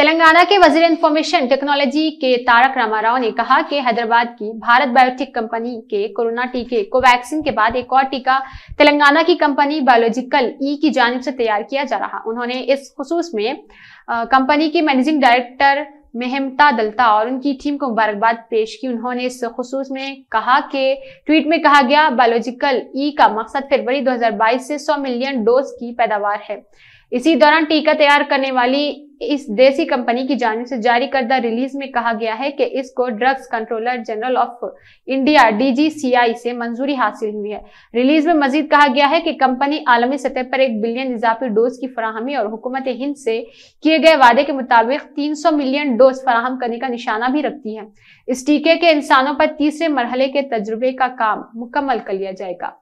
तेलंगाना के वजीर information technology के तारक रामाराव ने कहा कि हैदराबाद की भारत बायोटेक कंपनी के कोरोना टीके कोवैक्सीन के बाद एक और टीका तेलंगाना की कंपनी बायोलॉजिकल ई की जानब से तैयार किया जा रहा उन्होंने इस खसूस में कंपनी के मैनेजिंग डायरेक्टर मेहमता दलता और उनकी टीम को मुबारकबाद पेश की उन्होंने इस खसूस में कहा कि ट्वीट में कहा गया बायोलॉजिकल ई का मकसद फरवरी 2022 से 100 मिलियन डोज की पैदावार है इसी दौरान टीका तैयार करने वाली इस देसी कंपनी की जानब से जारी करदा रिलीज में कहा गया है कि इसको drugs controller general of India DGCI से मंजूरी हासिल हुई है रिलीज में मजीद कहा गया है कि कंपनी आलमी सतह पर एक बिलियन इजाफी डोज की फराहमी और हुकूमत हिंद से किए गए वादे के मुताबिक 300 मिलियन डोज फराहम करने का निशाना भी रखती है इस टीके के इंसानों पर तीसरे मरहले के तजुर्बे का काम मुकम्मल कर लिया जाएगा